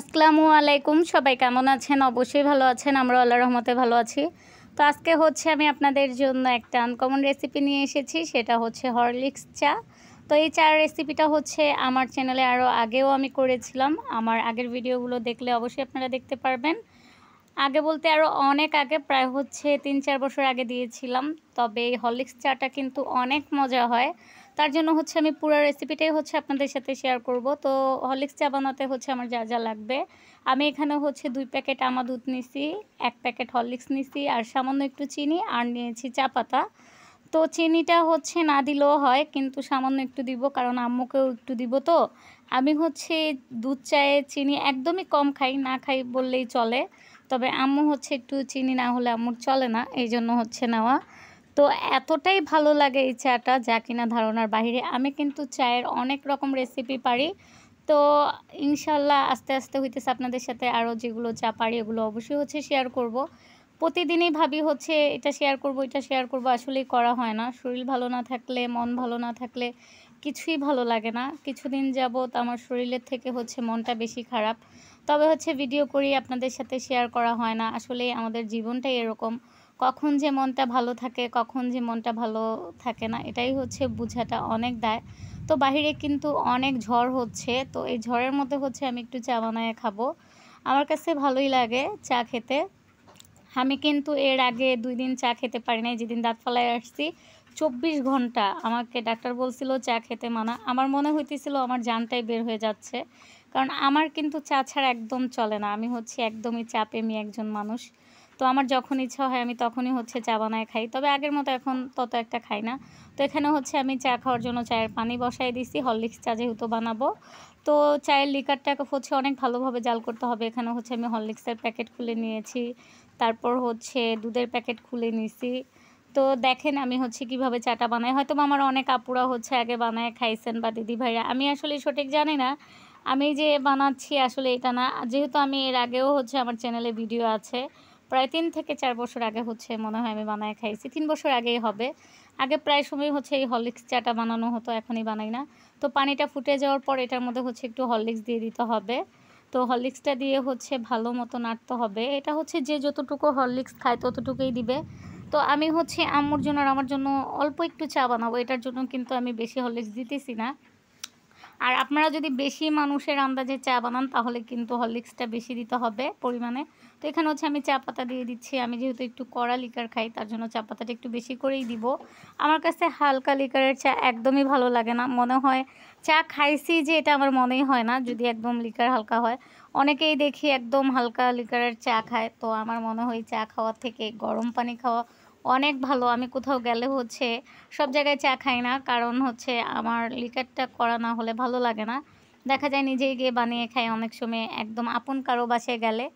আসসালামু আলাইকুম সবাই কেমন আছেন অবশ্যই ভালো আছেন আমরা আল্লাহ রহমতে ভালো আছি তো আজকে হচ্ছে আমি আপনাদের জন্য একটা আনকমন রেসিপি নিয়ে এসেছি সেটা হচ্ছে হরলিক্স চা তো এই চার রেসিপিটা হচ্ছে আমার চ্যানেলে আরও আগেও আমি করেছিলাম আমার আগের ভিডিওগুলো দেখলে অবশ্যই আপনারা দেখতে পারবেন আগে বলতে আরও অনেক আগে প্রায় হচ্ছে তিন চার বছর আগে দিয়েছিলাম তবে এই হরলিক্স চাটা কিন্তু অনেক মজা হয় তার জন্য হচ্ছে আমি পুরো রেসিপিটাই হচ্ছে আপনাদের সাথে শেয়ার করব তো হরলিক্স চা বানাতে হচ্ছে আমার যা যা লাগবে আমি এখানে হচ্ছে দুই প্যাকেট আমা দুধ নিছি এক প্যাকেট হরলিক্স নিছি আর সামান্য একটু চিনি আর নিয়েছি চা পাতা তো চিনিটা হচ্ছে না দিলেও হয় কিন্তু সামান্য একটু দিব কারণ আম্মুকেও একটু দিব তো আমি হচ্ছে দুধ চায়ে চিনি একদমই কম খাই না খাই বললেই চলে তবে আম্মু হচ্ছে একটু চিনি না হলে আম্মুর চলে না এই জন্য হচ্ছে নেওয়া তো এতটাই ভালো লাগে এই চাটা যা কিনা ধারণার বাহিরে আমি কিন্তু চায়ের অনেক রকম রেসিপি পারি তো ইনশাল্লাহ আস্তে আস্তে হইতেছে আপনাদের সাথে আরও যেগুলো চা পারি এগুলো অবশ্যই হচ্ছে শেয়ার করব। প্রতিদিনই ভাবি হচ্ছে এটা শেয়ার করব এটা শেয়ার করব আসলেই করা হয় না শরীর ভালো না থাকলে মন ভালো না থাকলে কিছুই ভালো লাগে না কিছুদিন যাবৎ আমার শরীরের থেকে হচ্ছে মনটা বেশি খারাপ তবে হচ্ছে ভিডিও করি আপনাদের সাথে শেয়ার করা হয় না আসলে আমাদের জীবনটাই এরকম কখন যে মনটা ভালো থাকে কখন যে মনটা ভালো থাকে না এটাই হচ্ছে বুঝাটা অনেক দায় তো বাহিরে কিন্তু অনেক ঝড় হচ্ছে তো এই ঝড়ের মধ্যে হচ্ছে আমি একটু চা বানায় খাবো আমার কাছে ভালোই লাগে চা খেতে আমি কিন্তু এর আগে দুই দিন চা খেতে পারি নাই যেদিন দাঁত আসছি চব্বিশ ঘন্টা আমাকে ডাক্তার বলছিল চা খেতে মানা আমার মনে হইতেছিল আমার জানটাই বের হয়ে যাচ্ছে কারণ আমার কিন্তু চা ছাড়া একদম চলে না আমি হচ্ছে একদমই চাপেমি একজন মানুষ তো আমার যখন ইচ্ছা হয় আমি তখনই হচ্ছে চা বানায় খাই তবে আগের মতো এখন তত একটা খাই না তো এখানে হচ্ছে আমি চা খাওয়ার জন্য চায়ের পানি বসাই দিছি হরলিক্স চা যেহেতু বানাবো তো চায়ের লিকারটাকে হচ্ছে অনেক ভালোভাবে জাল করতে হবে এখানে হচ্ছে আমি হরলিক্সের প্যাকেট খুলে নিয়েছি তারপর হচ্ছে দুধের প্যাকেট খুলে নিয়েছি তো দেখেন আমি হচ্ছে কিভাবে চাটা বানাই হয়তো আমার অনেক আপুরা হচ্ছে আগে বানায় খাইছেন বা দিদি ভাইরা আমি আসলে সঠিক জানি না আমি যে বানাচ্ছি আসলে এটা না যেহেতু আমি এর আগেও হচ্ছে আমার চ্যানেলে ভিডিও আছে প্রায় তিন থেকে চার বছর আগে হচ্ছে মনে হয় আমি বানায় খাইছি তিন বছর আগেই হবে আগে প্রায় সময় হচ্ছে এই হরলিক্স চাটা বানানো হতো এখনই বানাই না তো পানিটা ফুটে যাওয়ার পর এটার মধ্যে হচ্ছে একটু হরলিক্স দিয়ে দিতে হবে তো হরলিক্সটা দিয়ে হচ্ছে ভালো মতো নাড়তে হবে এটা হচ্ছে যে যতটুকু হরলিক্স খায় ততটুকুই দিবে তো আমি হচ্ছে আম্মুর জন্য আর আমার জন্য অল্প একটু চা বানাবো এটার জন্য কিন্তু আমি বেশি হরলিক্স দিতেছি না আর আপনারা যদি বেশি মানুষের আন্দাজে চা বানান তাহলে কিন্তু হরলিক্সটা বেশি দিতে হবে পরিমাণে তো এখানে হচ্ছে আমি চা পাতা দিয়ে দিচ্ছি আমি যেহেতু একটু কড়া লিকার খাই তার জন্য চা পাতাটা একটু বেশি করেই দিব আমার কাছে হালকা লিকারের চা একদমই ভালো লাগে না মনে হয় চা খাইছি যে এটা আমার মনেই হয় না যদি একদম লিকার হালকা হয় অনেকেই দেখি একদম হালকা লিকারের চা খায় তো আমার মনে হয় চা খাওয়ার থেকে গরম পানি খাওয়া অনেক ভালো আমি কোথাও গেলে হচ্ছে সব জায়গায় চা খাই না কারণ হচ্ছে আমার লিকারটা করা না হলে ভালো লাগে না দেখা যায় নিজেই গিয়ে বানিয়ে খাই অনেক সময় একদম আপন কারো বাসায় গেলে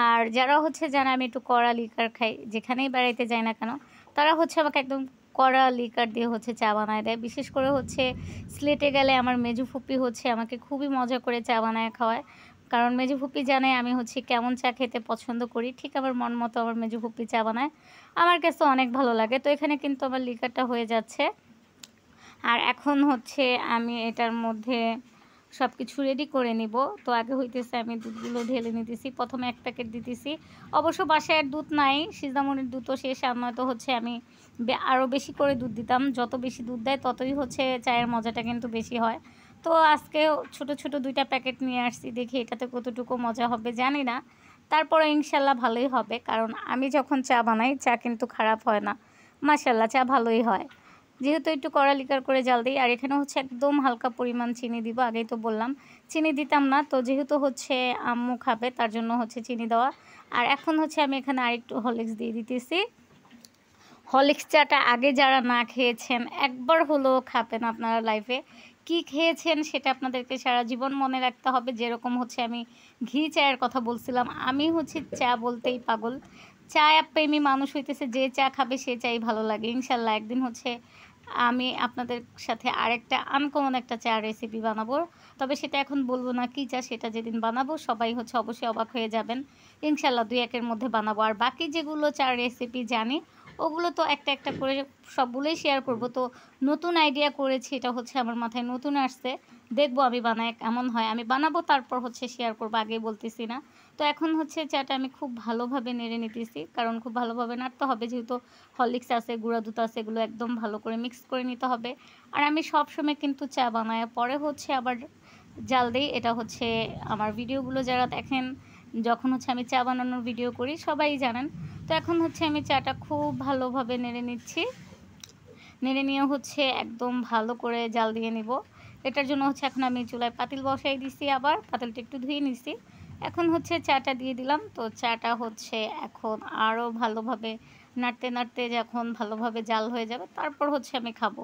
আর যারা হচ্ছে যারা আমি একটু কড়া লিকার খাই যেখানেই বেড়াইতে যাই না কেন তারা হচ্ছে আমাকে একদম কড়া লিকার দিয়ে হচ্ছে চা বানায় দেয় বিশেষ করে হচ্ছে স্লেটে গেলে আমার মেজু ফুপি হচ্ছে আমাকে খুবই মজা করে চা বানায় খাওয়ায় কারণ মেজু জানে আমি হচ্ছে কেমন চা খেতে পছন্দ করি ঠিক আমার মন মতো আমার মেজু চা বানায় আমার কাছে অনেক ভালো লাগে তো এখানে কিন্তু আমার লিকারটা হয়ে যাচ্ছে আর এখন হচ্ছে আমি এটার মধ্যে সব কিছু রেডি করে নিব তো আগে হইতেছে আমি দুধগুলো ঢেলে নিতেছি প্রথমে এক প্যাকেট দিতেছি অবশ্য বাসায় দুধ নাই সিজদামনির দুধও শেষ আর নয়তো হচ্ছে আমি আরও বেশি করে দুধ দিতাম যত বেশি দুধ দেয় ততই হচ্ছে চায়ের মজাটা কিন্তু বেশি হয় তো আজকে ছোট ছোট দুইটা প্যাকেট নিয়ে আসছি দেখি এটাতে কতটুকু মজা হবে জানি না তারপরে ইনশাল্লাহ ভালোই হবে কারণ আমি যখন চা বানাই চা কিন্তু খারাপ হয় না মাসাল্লাহ চা ভালোই হয় যেহেতু একটু কড়া লিকার করে জাল দিই আর এখানে হচ্ছে একদম হালকা পরিমাণ চিনি দিব আগেই তো বললাম চিনি দিতাম না তো যেহেতু হচ্ছে আম্মু খাবে তার জন্য হচ্ছে চিনি দেওয়া আর এখন হচ্ছে আমি এখানে আরেকটু হলিক্স দিয়ে দিতেছি হলিক্স চাটা আগে যারা না খেয়েছেন একবার হলেও খাবেন আপনারা লাইফে কি খেয়েছেন সেটা আপনাদেরকে সারা জীবন মনে রাখতে হবে যেরকম হচ্ছে আমি ঘি চায়ের কথা বলছিলাম আমি হচ্ছে চা বলতেই পাগল চা প্রেমী মানুষ হইতেছে যে চা খাবে সে চাই ভালো লাগে ইনশাল্লাহ একদিন হচ্ছে আমি আপনাদের সাথে আরেকটা আনকমন একটা চা রেসিপি বানাবো তবে সেটা এখন বলবো না কি চা সেটা যেদিন বানাবো সবাই হচ্ছে অবশ্যই অবাক হয়ে যাবেন ইনশাল্লাহ দুই একের মধ্যে বানাবো আর বাকি যেগুলো চা রেসিপি জানি ওগুলো তো একটা একটা করে সবগুলোই শেয়ার করব তো নতুন আইডিয়া করেছি এটা হচ্ছে আমার মাথায় নতুন আসছে দেখবো আমি বানাই এমন হয় আমি বানাবো তারপর হচ্ছে শেয়ার করবো আগেই বলতেছি না তো এখন হচ্ছে চাটা আমি খুব ভালোভাবে নেড়ে নিতেছি কারণ খুব ভালোভাবে নাড়তে হবে যেহেতু হরলিক্স আছে গুঁড়া দুধ আছে এগুলো একদম ভালো করে মিক্স করে নিতে হবে আর আমি সবসময় কিন্তু চা বানায় পরে হচ্ছে আবার জাল দিই এটা হচ্ছে আমার ভিডিওগুলো যারা দেখেন যখন হচ্ছে আমি চা বানানোর ভিডিও করি সবাই জানেন তো এখন হচ্ছে আমি চাটা খুব ভালোভাবে নেড়ে নিচ্ছি নেড়ে নিয়ে হচ্ছে একদম ভালো করে জাল দিয়ে নিব এটার জন্য হচ্ছে এখন আমি চুলায় পাতিল বসাই দিছি আবার পাতিলটা একটু ধুয়ে নিছি এখন হচ্ছে চাটা দিয়ে দিলাম তো চাটা হচ্ছে এখন আরও ভালোভাবে নাড়তে নাড়তে যখন ভালোভাবে জাল হয়ে যাবে তারপর হচ্ছে আমি খাবো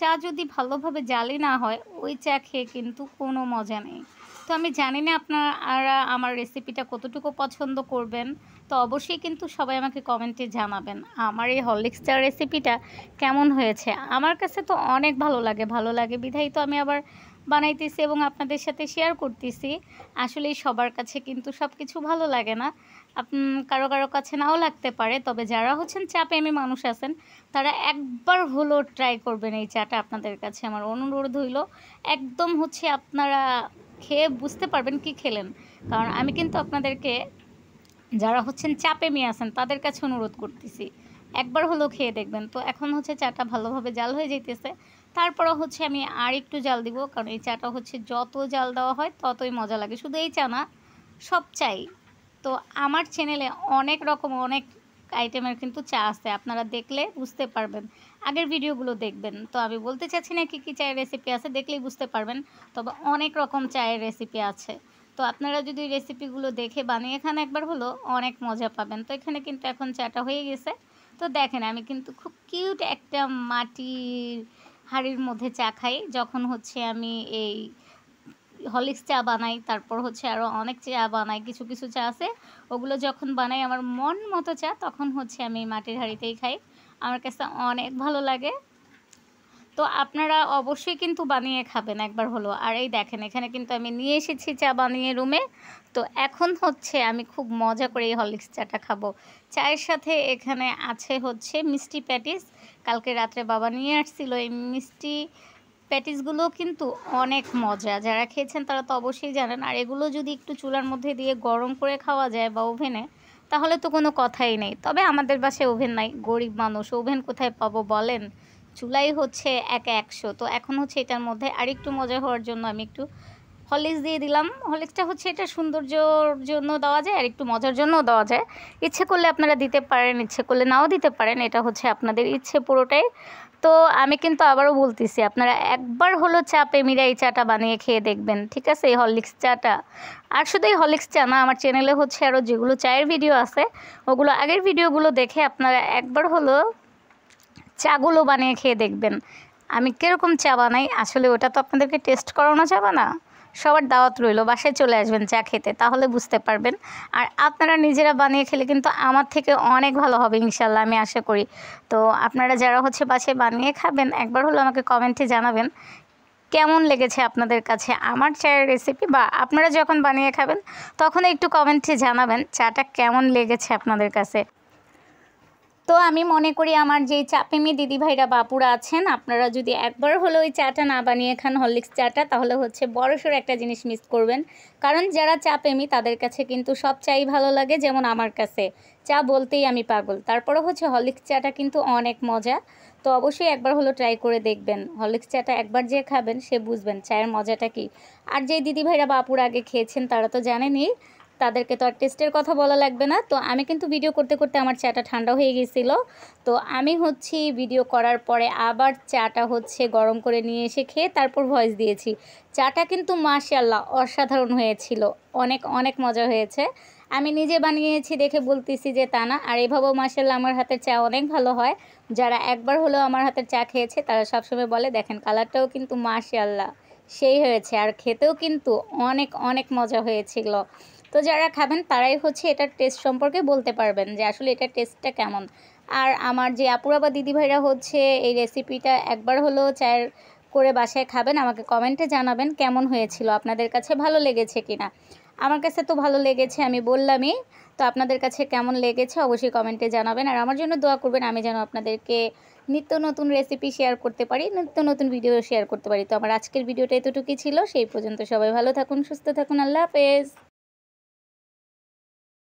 চা যদি ভালোভাবে জালি না হয় ওই চা খেয়ে কিন্তু কোনো মজা নেই তো আমি জানি না আপনারা আমার রেসিপিটা কতটুকু পছন্দ করবেন তো অবশ্যই কিন্তু সবাই আমাকে কমেন্টে জানাবেন আমার এই হরলিক্স চা রেসিপিটা কেমন হয়েছে আমার কাছে তো অনেক ভালো লাগে ভালো লাগে বিধায়িত তো আমি আবার বানাইতেছি এবং আপনাদের সাথে শেয়ার করতেছি আসলে সবার কাছে কিন্তু সব কিছু ভালো লাগে না কারো কারো কাছে নাও লাগতে পারে তবে যারা হচ্ছেন চা প্রেমী মানুষ আছেন তারা একবার হলো ট্রাই করবেন এই চাটা আপনাদের কাছে আমার অনুরোধ হইল একদম হচ্ছে আপনারা খেয়ে বুঝতে পারবেন কি খেলেন কারণ আমি কিন্তু আপনাদেরকে যারা হচ্ছেন চাপে মেয়ে আছেন তাদের কাছে অনুরোধ করতেছি একবার হলো খেয়ে দেখবেন তো এখন হচ্ছে চাটা ভালোভাবে জাল হয়ে যেতেছে তারপরে হচ্ছে আমি আর একটু জাল দিব কারণ এই চাটা হচ্ছে যত জাল দেওয়া হয় ততই মজা লাগে শুধু এই চা না সব চাই তো আমার চ্যানেলে অনেক রকম অনেক আইটেমের কিন্তু চা আছে আপনারা দেখলে বুঝতে পারবেন আগের ভিডিওগুলো দেখবেন তো আমি বলতে চাচ্ছি না কী কী চায়ের রেসিপি আছে দেখলেই বুঝতে পারবেন তবে অনেক রকম চায়ের রেসিপি আছে তো আপনারা যদি রেসিপিগুলো দেখে বানিয়ে খান একবার হলো অনেক মজা পাবেন তো এখানে কিন্তু এখন চাটা হয়ে গেছে তো দেখেন আমি কিন্তু খুব কিউট একটা মাটির হাড়ির মধ্যে চা খাই যখন হচ্ছে আমি এই হলিক্স চা বানাই তারপর হচ্ছে আরও অনেক চা বানাই কিছু কিছু চা আছে ওগুলো যখন বানাই আমার মন মতো চা তখন হচ্ছে আমি মাটির হাঁড়িতেই খাই আমার কাছে অনেক ভালো লাগে তো আপনারা অবশ্যই কিন্তু বানিয়ে খাবেন একবার হলো আর এই দেখেন এখানে কিন্তু আমি নিয়ে এসেছি চা বানিয়ে রুমে তো এখন হচ্ছে আমি খুব মজা করে এই হরলিক্স চাটা খাবো চায়ের সাথে এখানে আছে হচ্ছে মিষ্টি প্যাটিস কালকে রাত্রে বাবা নিয়ে আসছিল এই মিষ্টি প্যাটিসগুলো কিন্তু অনেক মজা যারা খেয়েছেন তারা তো অবশ্যই জানেন আর এগুলো যদি একটু চুলার মধ্যে দিয়ে গরম করে খাওয়া যায় বা ওভেনে তাহলে তো কোনো কথাই নেই তবে আমাদের বাসায় ওভেন নাই গরিব মানুষ ওভেন কোথায় পাবো বলেন জুলাই হচ্ছে একা একশো তো এখন হচ্ছে এটার মধ্যে আর একটু মজা হওয়ার জন্য আমি একটু হলিক্স দিয়ে দিলাম হলিক্সটা হচ্ছে এটা সৌন্দর্যর জন্য দেওয়া যায় আর একটু মজার জন্যও দেওয়া যায় ইচ্ছে করলে আপনারা দিতে পারেন ইচ্ছে করলে নাও দিতে পারেন এটা হচ্ছে আপনাদের ইচ্ছে পুরোটাই তো আমি কিন্তু আবারও বলতেছি আপনারা একবার হলো চা প্রেমিরা এই চাটা বানিয়ে খেয়ে দেখবেন ঠিক আছে এই হরলিক্স চাটা আর শুধু এই হরলিক্স চা না আমার চ্যানেলে হচ্ছে আরও যেগুলো চায়ের ভিডিও আছে ওগুলো আগের ভিডিওগুলো দেখে আপনারা একবার হলো চাগুলো বানিয়ে খেয়ে দেখবেন আমি কীরকম চা বানাই আসলে ওটা তো আপনাদেরকে টেস্ট করানো যাবে না সবার দাওয়াত রইল বাসায় চলে আসবেন চা খেতে তাহলে বুঝতে পারবেন আর আপনারা নিজেরা বানিয়ে খেলে কিন্তু আমার থেকে অনেক ভালো হবে ইনশাল্লাহ আমি আশা করি তো আপনারা যারা হচ্ছে বাসায় বানিয়ে খাবেন একবার হলো আমাকে কমেন্টে জানাবেন কেমন লেগেছে আপনাদের কাছে আমার চায়ের রেসিপি বা আপনারা যখন বানিয়ে খাবেন তখন একটু কমেন্টে জানাবেন চাটা কেমন লেগেছে আপনাদের কাছে তো আমি মনে করি আমার যেই চাপেমি দিদিভাইরা বাপুরা আছেন আপনারা যদি একবার হলো ওই চাটা না বানিয়ে খান হরলিক্স চাটা তাহলে হচ্ছে বড়সড় একটা জিনিস মিস করবেন কারণ যারা চাপেমি তাদের কাছে কিন্তু সব চাই ভালো লাগে যেমন আমার কাছে চা বলতেই আমি পাগল তারপরে হচ্ছে হরলিক্স চাটা কিন্তু অনেক মজা তো অবশ্যই একবার হলো ট্রাই করে দেখবেন হরলিক্স চাটা একবার যে খাবেন সে বুঝবেন চায়ের মজাটা কি আর যে দিদিভাইরা বাপুর আগে খেয়েছেন তারা তো জানেনই তাদেরকে তো আর টেস্টের কথা বলা লাগবে না তো আমি কিন্তু ভিডিও করতে করতে আমার চাটা ঠান্ডা হয়ে গেছিলো তো আমি হচ্ছি ভিডিও করার পরে আবার চাটা হচ্ছে গরম করে নিয়ে এসে খেয়ে তারপর ভয়েস দিয়েছি চাটা কিন্তু মাশাল্লাহ অসাধারণ হয়েছিল অনেক অনেক মজা হয়েছে আমি নিজে বানিয়েছি দেখে বলতেছি যে তা না আর এভাবেও মাসাল্লাহ আমার হাতের চা অনেক ভালো হয় যারা একবার হলেও আমার হাতের চা খেয়েছে তারা সবসময় বলে দেখেন কালারটাও কিন্তু মাসাল্লাহ সেই হয়েছে আর খেতেও কিন্তু অনেক অনেক মজা হয়েছিল তো যারা খাবেন তারাই হচ্ছে এটার টেস্ট সম্পর্কে বলতে পারবেন যে আসলে এটার টেস্টটা কেমন আর আমার যে আপুরা বা দিদিভাইরা হচ্ছে এই রেসিপিটা একবার হলেও চায়ের করে বাসায় খাবেন আমাকে কমেন্টে জানাবেন কেমন হয়েছিল আপনাদের কাছে ভালো লেগেছে কিনা আমার কাছে তো ভালো লেগেছে আমি বললামই তো আপনাদের কাছে কেমন লেগেছে অবশ্যই কমেন্টে জানাবেন আর আমার জন্য দোয়া করবেন আমি যেন আপনাদেরকে নিত্য নতুন রেসিপি শেয়ার করতে পারি নিত্য নতুন ভিডিও শেয়ার করতে পারি তো আমার আজকের ভিডিওটা এতটুকুই ছিল সেই পর্যন্ত সবাই ভালো থাকুন সুস্থ থাকুন আল্লাহ হাফেজ